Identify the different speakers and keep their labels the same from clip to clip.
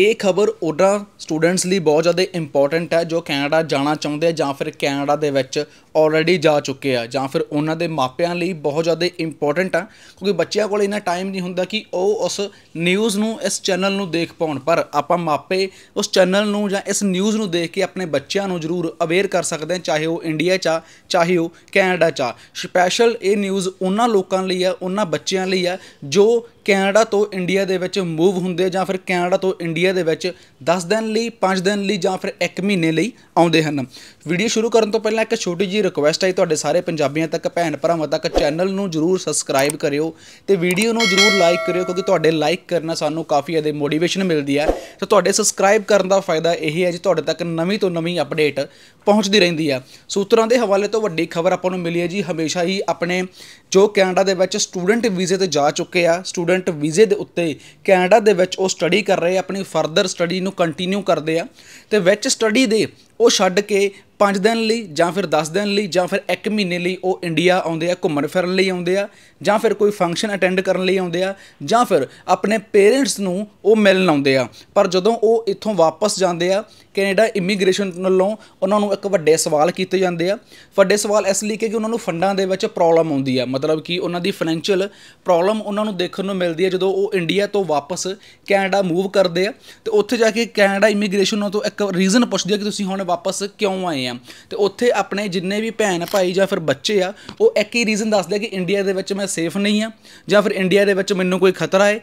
Speaker 1: ਇਹ ਖਬਰ ਉਹਨਾਂ ਸਟੂਡੈਂਟਸ ਲਈ ਬਹੁਤ ਜ਼ਿਆਦਾ ਇੰਪੋਰਟੈਂਟ ਹੈ ਜੋ ਕੈਨੇਡਾ ਜਾਣਾ ਚਾਹੁੰਦੇ ਆ ਜਾਂ ਫਿਰ ਕੈਨੇਡਾ ਦੇ ਵਿੱਚ ਆਲਰੇਡੀ ਜਾ ਚੁੱਕੇ ਆ ਜਾਂ ਫਿਰ ਉਹਨਾਂ ਦੇ ਮਾਪਿਆਂ ਲਈ ਬਹੁਤ ਜ਼ਿਆਦਾ ਇੰਪੋਰਟੈਂਟ ਆ ਕਿਉਂਕਿ ਬੱਚਿਆਂ ਕੋਲ ਇਹਨਾਂ ਟਾਈਮ ਨਹੀਂ ਹੁੰਦਾ ਕਿ ਉਹ ਉਸ ਨਿਊਜ਼ ਨੂੰ ਇਸ ਚੈਨਲ ਨੂੰ ਦੇਖ ਪਾਉਣ ਪਰ ਆਪਾਂ ਮਾਪੇ ਉਸ ਚੈਨਲ ਨੂੰ ਜਾਂ ਇਸ ਨਿਊਜ਼ ਨੂੰ ਦੇਖ ਕੇ ਆਪਣੇ ਬੱਚਿਆਂ ਨੂੰ ਜ਼ਰੂਰ ਅਵੇਅਰ ਕਰ ਸਕਦੇ ਆ ਚਾਹੇ ਉਹ ਇੰਡੀਆ 'ਚ ਆ ਚਾਹੇ ਉਹ ਕੈਨੇਡਾ 'ਚ ਆ ਸਪੈਸ਼ਲ ਇਹ ਨਿਊਜ਼ ਉਹਨਾਂ ਲੋਕਾਂ ਲਈ ਆ ਉਹਨਾਂ ਬੱਚਿਆਂ ਲਈ ਆ ਜੋ ਕੈਨੇਡਾ ਤੋਂ ਇੰਡੀਆ ਦੇ ਵਿੱਚ ਮੂਵ ਹੁੰਦੇ ਜਾਂ ਫਿਰ ਕੈਨੇਡਾ ਤੋਂ ਇੰਡੀਆ ਦੇ ਵਿੱਚ 10 ਦਿਨ ਲਈ 5 ਦਿਨ ਲਈ ਜਾਂ ਫਿਰ 1 ਮਹੀਨੇ ਲਈ ਆਉਂਦੇ ਹਨ ਵੀਡੀਓ ਸ਼ੁਰੂ ਕਰਨ ਤੋਂ ਪਹਿਲਾਂ ਇੱਕ ਛੋਟੀ ਜੀ ਰਿਕੁਐਸਟ ਹੈ ਤੁਹਾਡੇ ਸਾਰੇ ਪੰਜਾਬੀਆਂ ਤੱਕ ਭੈਣ ਭਰਾਵਾਂ ਤੱਕ ਚੈਨਲ ਨੂੰ ਜਰੂਰ ਸਬਸਕ੍ਰਾਈਬ ਕਰਿਓ ਤੇ ਵੀਡੀਓ ਨੂੰ ਜਰੂਰ ਲਾਈਕ ਕਰਿਓ ਕਿਉਂਕਿ ਤੁਹਾਡੇ ਲਾਈਕ ਕਰਨਾ ਸਾਨੂੰ ਕਾਫੀ ਜ਼ਿਆਦਾ ਮੋਟੀਵੇਸ਼ਨ ਮਿਲਦੀ ਹੈ ਤੇ ਤੁਹਾਡੇ ਸਬਸਕ੍ਰਾਈਬ ਕਰਨ ਦਾ ਫਾਇਦਾ ਇਹ ਹੈ ਜੀ ਤੁਹਾਡੇ ਤੱਕ ਨਵੀਂ ਤੋਂ ਨਵੀਂ ਅਪਡੇਟ ਪਹੁੰਚਦੀ ਰਹਿੰਦੀ ਹੈ ਸੂਤਰਾਂ ਦੇ ਹਵਾਲੇ ਤੋਂ ਵੱਡੀ ਖਬਰ ਆਪਾਂ ਨੂੰ ਮਿਲੀ ਹੈ ਜੀ ਹਮੇਸ਼ਾ ਹੀ ਆਪਣੇ ਜੋ ਕੈਨੇਡਾ ਦੇ ਵਿੱਚ ਸਟੂਡੈਂਟ ਵੀਜ਼ੇ ਤੇ ਜਾ ਚੁੱਕੇ ਆ ਸਟੂਡੈਂਟ ਸਟੂਡੈਂਟ ਵੀਜ਼ੇ ਦੇ ਉੱਤੇ ਕੈਨੇਡਾ ਦੇ ਵਿੱਚ ਉਹ ਸਟੱਡੀ ਕਰ ਰਹੇ ਆਪਣੀ ਫਰਦਰ ਸਟੱਡੀ ਨੂੰ ਕੰਟੀਨਿਊ ਕਰਦੇ ਆ ਤੇ ਵਿੱਚ ਸਟੱਡੀ ਦੇ ਉਹ ਛੱਡ ਕੇ 5 ਦਿਨ ਲਈ ਜਾਂ ਫਿਰ 10 ਦਿਨ ਲਈ ਜਾਂ ਫਿਰ 1 ਮਹੀਨੇ ਲਈ ਉਹ ਇੰਡੀਆ ਆਉਂਦੇ ਆ ਘੁੰਮਣ ਫਿਰਨ ਲਈ ਆਉਂਦੇ ਆ ਜਾਂ ਫਿਰ ਕੋਈ ਫੰਕਸ਼ਨ ਅਟੈਂਡ ਕਰਨ ਲਈ ਆਉਂਦੇ ਆ ਜਾਂ ਫਿਰ ਆਪਣੇ ਪੇਰੈਂਟਸ ਨੂੰ ਉਹ ਮਿਲਣ ਆਉਂਦੇ ਆ ਪਰ ਜਦੋਂ ਉਹ ਇੱਥੋਂ ਵਾਪਸ ਜਾਂਦੇ ਆ ਕੈਨੇਡਾ ਇਮੀਗ੍ਰੇਸ਼ਨ ਵੱਲੋਂ ਉਹਨਾਂ ਨੂੰ ਇੱਕ ਵੱਡੇ ਸਵਾਲ ਕੀਤੇ ਜਾਂਦੇ ਆ ਵੱਡੇ ਸਵਾਲ ਇਸ ਲਈ ਕਿ ਉਹਨਾਂ ਨੂੰ ਫੰਡਾਂ ਦੇ ਵਿੱਚ ਪ੍ਰੋਬਲਮ ਆਉਂਦੀ ਆ ਮਤਲਬ ਕਿ ਉਹਨਾਂ ਦੀ ਫਾਈਨੈਂਸ਼ੀਅਲ ਪ੍ਰੋਬਲਮ ਉਹਨਾਂ ਨੂੰ ਦੇਖਣ ਨੂੰ ਮਿਲਦੀ ਆ ਜਦੋਂ ਉਹ ਇੰਡੀਆ ਤੋਂ ਵਾਪਸ ਕੈਨੇਡਾ ਮੂਵ ਕਰਦੇ ਆ ਤੇ ਉੱਥੇ ਜਾ ਕੇ ਕੈਨੇਡਾ ਇਮੀਗ੍ਰੇਸ਼ਨ ਤੋਂ ਇੱਕ ਰੀਜ਼ਨ ਪੁੱਛਦੀ ਆ ਕਿ ਤੁਸੀਂ ਹੁਣ ਵਾਪਸ ਕਿਉਂ ਆਏ ਆ ਤੇ ਉੱਥੇ ਆਪਣੇ ਜਿੰਨੇ ਵੀ ਭੈਣ ਭਾਈ ਜਾਂ ਫਿਰ ਬੱਚੇ ਆ ਉਹ ਇੱਕ ਹੀ ਰੀਜ਼ਨ ਦੱਸਦੇ ਕਿ ਇੰਡੀਆ ਦੇ ਵਿੱਚ ਮੈਂ ਸੇਫ ਨਹੀਂ ਆ ਜਾਂ ਫਿਰ ਇੰਡੀਆ ਦੇ ਵਿੱਚ ਮੈਨੂੰ ਕੋਈ ਖਤਰਾ ਹੈ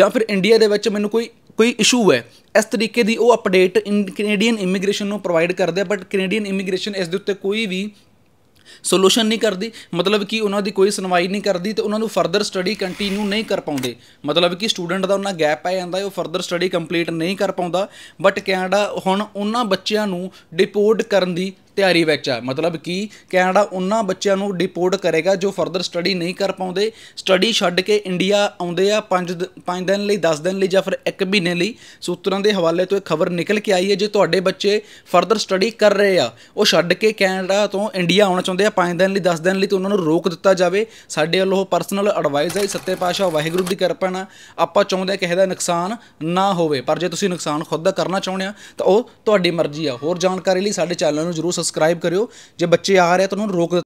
Speaker 1: ਜਾਂ ਫਿਰ ਇੰਡੀਆ ਦੇ ਵਿੱਚ ਮੈਨੂੰ ਕੋਈ ਕੋਈ ਇਸ਼ੂ ਹੈ ਇਸ ਤਰੀਕੇ ਦੀ ਉਹ ਅਪਡੇਟ ਕੈਨੇਡੀਅਨ ਇਮੀਗ੍ਰੇਸ਼ਨ ਨੂੰ ਪ੍ਰੋਵਾਈਡ ਕਰਦੇ ਆ ਬਟ ਕੈਨੇਡੀਅਨ ਇਮੀਗ੍ਰੇਸ਼ਨ ਇਸ ਦੇ ਉੱਤੇ ਕੋਈ ਵੀ ਸੋਲੂਸ਼ਨ ਨਹੀਂ ਕਰਦੀ ਮਤਲਬ ਕਿ ਉਹਨਾਂ ਦੀ ਕੋਈ ਸੁਣਵਾਈ ਨਹੀਂ ਕਰਦੀ ਤੇ ਉਹਨਾਂ ਨੂੰ ਫਰਦਰ ਸਟੱਡੀ ਕੰਟੀਨਿਊ ਨਹੀਂ ਕਰ ਪਾਉਂਦੇ ਮਤਲਬ ਕਿ ਸਟੂਡੈਂਟ ਦਾ ਉਹਨਾਂ ਗੈਪ ਆ ਜਾਂਦਾ ਉਹ ਫਰਦਰ ਸਟੱਡੀ ਕੰਪਲੀਟ ਨਹੀਂ ਕਰ ਪਾਉਂਦਾ ਬਟ ਕੈਨੇਡਾ ਹੁਣ ਉਹਨਾਂ ਬੱਚਿਆਂ ਨੂੰ ਡਿਪੋਰਟ ਕਰਨ ਦੀ ਤਿਆਰੀ ਵਿੱਚ ਆ ਮਤਲਬ ਕਿ ਕੈਨੇਡਾ ਉਹਨਾਂ ਬੱਚਿਆਂ ਨੂੰ ਡਿਪੋਰਟ ਕਰੇਗਾ ਜੋ ਫਰਦਰ ਸਟੱਡੀ ਨਹੀਂ ਕਰ ਪਾਉਂਦੇ ਸਟੱਡੀ ਛੱਡ ਕੇ ਇੰਡੀਆ ਆਉਂਦੇ ਆ 5 5 ਦਿਨ ਲਈ 10 ਦਿਨ ਲਈ ਜਾਂ ਫਿਰ 1 ਮਹੀਨੇ ਲਈ ਸੂਤਰਾਂ ਦੇ ਹਵਾਲੇ ਤੋਂ ਇਹ ਖਬਰ ਨਿਕਲ ਕੇ ਆਈ ਹੈ ਜੇ ਤੁਹਾਡੇ ਬੱਚੇ ਫਰਦਰ ਸਟੱਡੀ ਕਰ ਰਹੇ ਆ ਉਹ ਛੱਡ ਕੇ ਕੈਨੇਡਾ ਤੋਂ ਇੰਡੀਆ ਆਉਣਾ ਚਾਹੁੰਦੇ ਆ 5 ਦਿਨ ਲਈ 10 ਦਿਨ ਲਈ ਤੇ ਉਹਨਾਂ ਨੂੰ ਰੋਕ ਦਿੱਤਾ ਜਾਵੇ ਸਾਡੇ ਵੱਲੋਂ ਉਹ ਪਰਸਨਲ ਐਡਵਾਈਸ ਹੈ ਸੱਤੇ ਪਾਸ਼ਾ ਵਾਹਿਗੁਰੂ ਦੀ ਕਿਰਪਾ ਨਾਲ ਆਪਾਂ ਚਾਹੁੰਦੇ ਕਿ ਕਿਸੇ ਦਾ ਨੁਕਸਾਨ ਨਾ ਹੋਵੇ ਪਰ ਜੇ ਤੁਸੀਂ ਨੁਕਸਾਨ ਖੁਦ ਦਾ ਕਰਨਾ ਚਾਹੁੰਦੇ ਆ ਤਾਂ ਉਹ ਤੁਹਾਡੀ ਮਰਜ਼ੀ ਆ ਹੋਰ ਜਾਣਕਾਰੀ ਲਈ ਸਾਡੇ ਚੈਨਲ ਨੂੰ ਜਰੂਰ ਸਬਸਕ੍ਰਾਈਬ ਕਰਿਓ ਜੇ ਬੱਚੇ ਆ ਰਹੇ ਤਾਂ ਉਹਨਾਂ ਨੂੰ ਰੋਕ